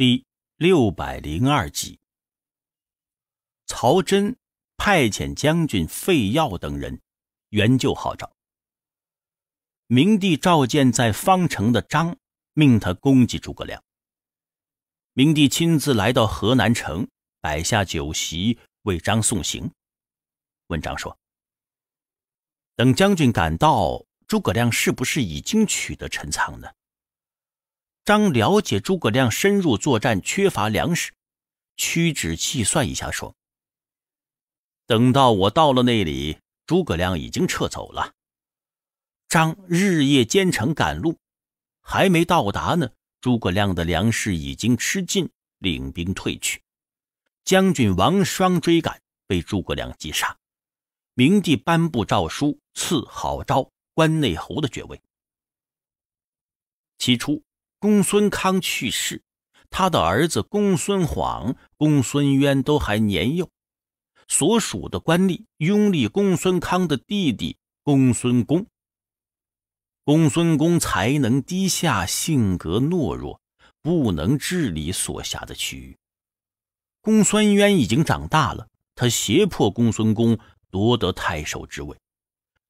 第六百零二集，曹真派遣将军费耀等人援救号召。明帝召见在方城的张，命他攻击诸葛亮。明帝亲自来到河南城，摆下酒席为张送行。问张说：“等将军赶到，诸葛亮是不是已经取得陈仓呢？”张了解诸葛亮深入作战缺乏粮食，屈指计算一下说：“等到我到了那里，诸葛亮已经撤走了。”张日夜兼程赶路，还没到达呢，诸葛亮的粮食已经吃尽，领兵退去。将军王双追赶，被诸葛亮击杀。明帝颁布诏书，赐郝昭关内侯的爵位。起初。公孙康去世，他的儿子公孙晃、公孙渊都还年幼，所属的官吏拥立公孙康的弟弟公孙恭。公孙公才能低下，性格懦弱，不能治理所辖的区域。公孙渊已经长大了，他胁迫公孙恭夺得太守之位。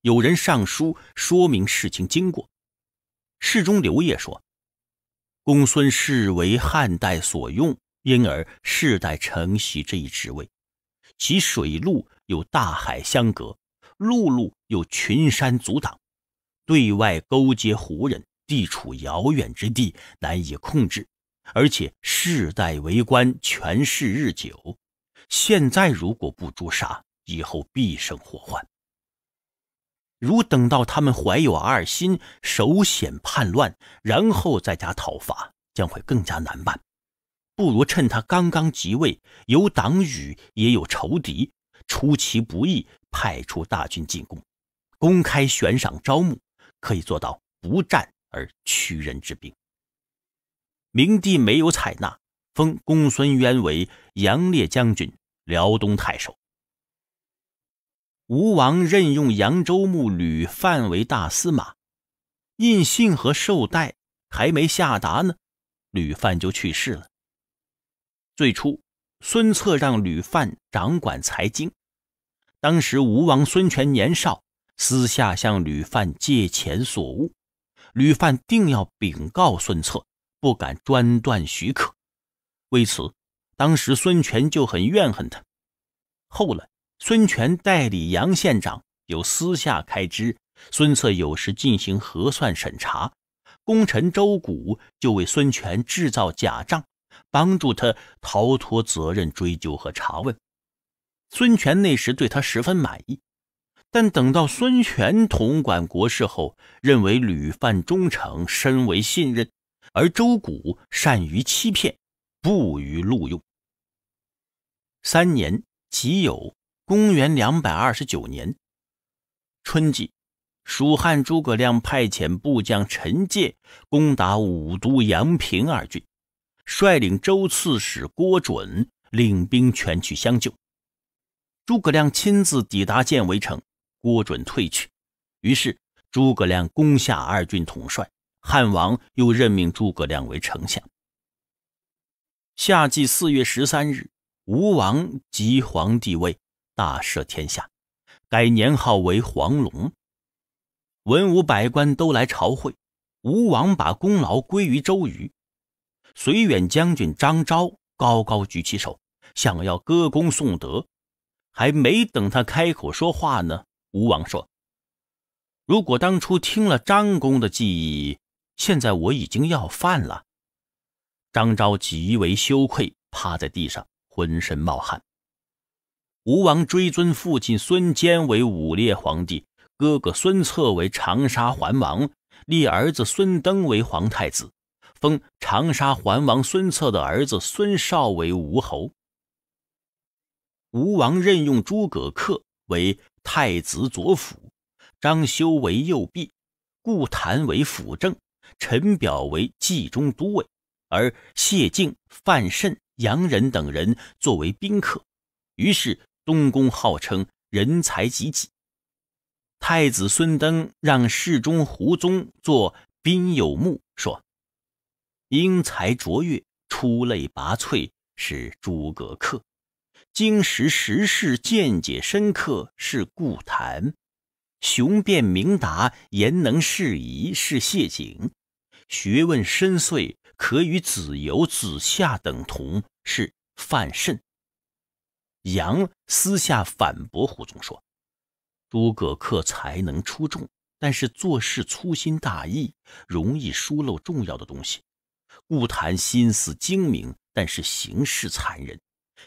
有人上书说明事情经过，侍中刘晔说。公孙氏为汉代所用，因而世代承袭这一职位。其水路有大海相隔，陆路有群山阻挡，对外勾结胡人，地处遥远之地，难以控制。而且世代为官，权势日久。现在如果不诛杀，以后必生祸患。如等到他们怀有二心，首显叛乱，然后再加讨伐，将会更加难办。不如趁他刚刚即位，有党羽，也有仇敌，出其不意，派出大军进攻，公开悬赏招募，可以做到不战而屈人之兵。明帝没有采纳，封公孙渊为阳烈将军、辽东太守。吴王任用扬州牧吕范为大司马，印信和绶带还没下达呢，吕范就去世了。最初，孙策让吕范掌管财经，当时吴王孙权年少，私下向吕范借钱索物，吕范定要禀告孙策，不敢专断许可。为此，当时孙权就很怨恨他。后来，孙权代理杨县长有私下开支，孙策有时进行核算审查，功臣周谷就为孙权制造假账，帮助他逃脱责任追究和查问。孙权那时对他十分满意，但等到孙权统管国事后，认为屡犯忠诚，深为信任，而周谷善于欺骗，不予录用。三年即有。公元两百二十九年春季，蜀汉诸葛亮派遣部将陈介攻打武都、阳平二郡，率领州刺史郭准领兵前去相救。诸葛亮亲自抵达犍为城，郭准退去，于是诸葛亮攻下二郡，统帅汉王又任命诸葛亮为丞相。夏季四月十三日，吴王即皇帝位。大赦天下，改年号为黄龙。文武百官都来朝会，吴王把功劳归于周瑜。随远将军张昭高高举起手，想要歌功颂德，还没等他开口说话呢，吴王说：“如果当初听了张公的计忆，现在我已经要饭了。”张昭极为羞愧，趴在地上，浑身冒汗。吴王追尊父亲孙坚为武烈皇帝，哥哥孙策为长沙桓王，立儿子孙登为皇太子，封长沙桓王孙策的儿子孙邵为吴侯。吴王任用诸葛恪为太子左辅，张修为右弼，顾谭为辅政，陈表为冀中都尉，而谢敬、范慎、杨仁等人作为宾客。于是。东宫号称人才济济，太子孙登让侍中胡宗做宾友目，说：“英才卓越，出类拔萃，是诸葛恪；经识时事，见解深刻，是顾谈；雄辩明达，言能适宜，是谢景；学问深邃，可与子游、子夏等同，是范慎。”杨私下反驳胡宗说：“诸葛恪才能出众，但是做事粗心大意，容易疏漏重要的东西；顾谈心思精明，但是行事残忍；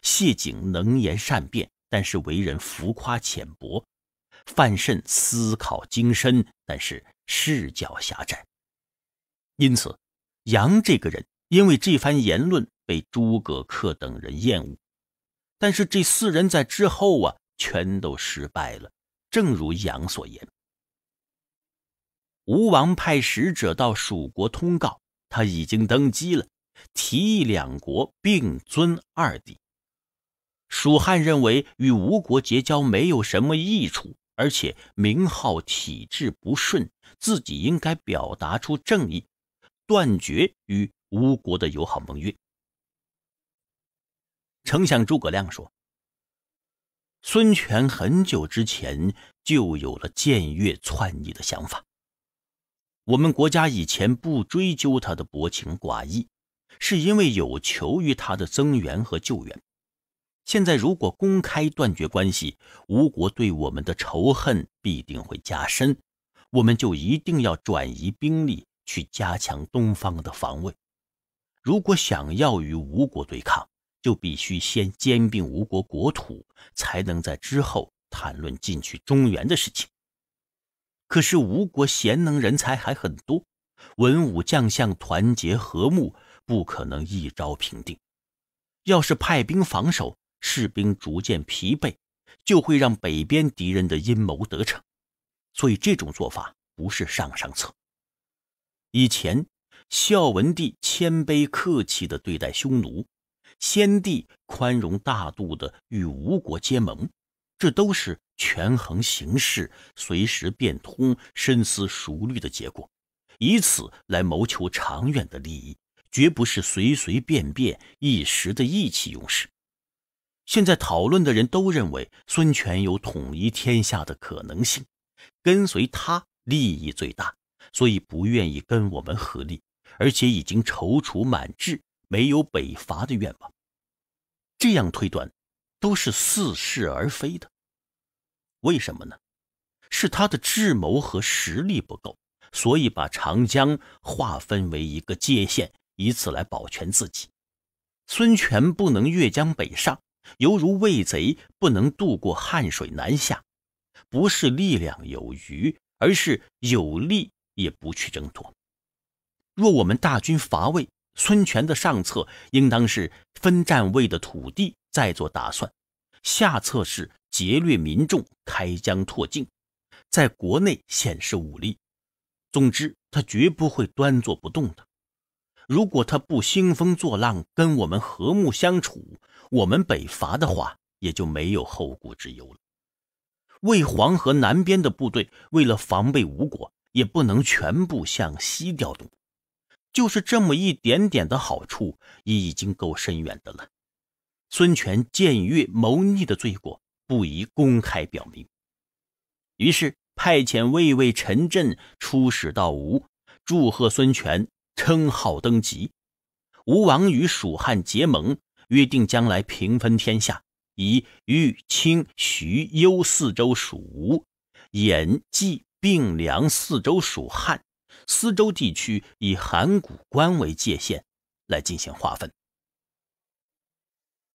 谢景能言善辩，但是为人浮夸浅薄；范慎思考精深，但是视角狭窄。因此，杨这个人因为这番言论被诸葛恪等人厌恶。”但是这四人在之后啊，全都失败了。正如杨所言，吴王派使者到蜀国通告，他已经登基了，提议两国并尊二帝。蜀汉认为与吴国结交没有什么益处，而且名号体制不顺，自己应该表达出正义，断绝与吴国的友好盟约。丞相诸葛亮说：“孙权很久之前就有了僭越篡逆的想法。我们国家以前不追究他的薄情寡义，是因为有求于他的增援和救援。现在如果公开断绝关系，吴国对我们的仇恨必定会加深，我们就一定要转移兵力去加强东方的防卫。如果想要与吴国对抗，”就必须先兼并吴国国土，才能在之后谈论进取中原的事情。可是吴国贤能人才还很多，文武将相团结和睦，不可能一朝平定。要是派兵防守，士兵逐渐疲惫，就会让北边敌人的阴谋得逞。所以这种做法不是上上策。以前孝文帝谦卑客气地对待匈奴。先帝宽容大度的与吴国结盟，这都是权衡形势、随时变通、深思熟虑的结果，以此来谋求长远的利益，绝不是随随便便一时的意气用事。现在讨论的人都认为，孙权有统一天下的可能性，跟随他利益最大，所以不愿意跟我们合力，而且已经踌躇满志。没有北伐的愿望，这样推断都是似是而非的。为什么呢？是他的智谋和实力不够，所以把长江划分为一个界限，以此来保全自己。孙权不能越江北上，犹如魏贼不能渡过汉水南下，不是力量有余，而是有利也不去争夺。若我们大军伐魏，孙权的上策应当是分占魏的土地，再做打算；下策是劫掠民众，开疆拓境，在国内显示武力。总之，他绝不会端坐不动的。如果他不兴风作浪，跟我们和睦相处，我们北伐的话，也就没有后顾之忧了。魏黄河南边的部队，为了防备吴国，也不能全部向西调动。就是这么一点点的好处，已经够深远的了。孙权僭越谋逆的罪过不宜公开表明，于是派遣卫尉陈震出使到吴，祝贺孙权称号登极。吴王与蜀汉结盟，约定将来平分天下，以豫、清、徐、幽四州属吴，兖、冀、并、梁四州属汉。司州地区以函谷关为界限来进行划分。